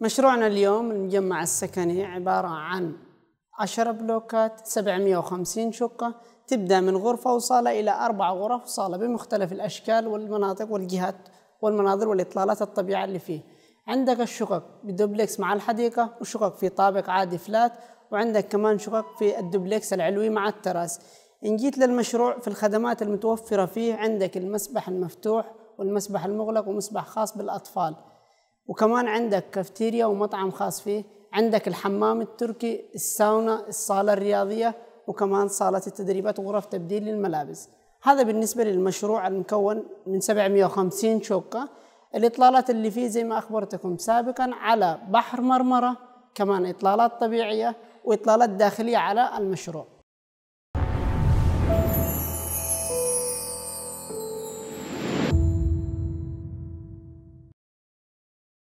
مشروعنا اليوم المجمع السكني عبارة عن عشر بلوكات 750 شقة تبدأ من غرفة وصالة إلى أربع غرف وصالة بمختلف الأشكال والمناطق والجهات والمناظر والإطلالات الطبيعة اللي فيه عندك الشقق بدوبلكس مع الحديقة وشقق في طابق عادي فلات وعندك كمان شقق في الدوبلكس العلوي مع التراس إن جيت للمشروع في الخدمات المتوفرة فيه عندك المسبح المفتوح والمسبح المغلق ومسبح خاص بالأطفال وكمان عندك كافتيريا ومطعم خاص فيه عندك الحمام التركي الساونا الصالة الرياضية وكمان صالة التدريبات وغرف تبديل للملابس هذا بالنسبة للمشروع المكون من 750 شقة الإطلالات اللي فيه زي ما أخبرتكم سابقا على بحر مرمرة كمان إطلالات طبيعية وإطلالات داخلية على المشروع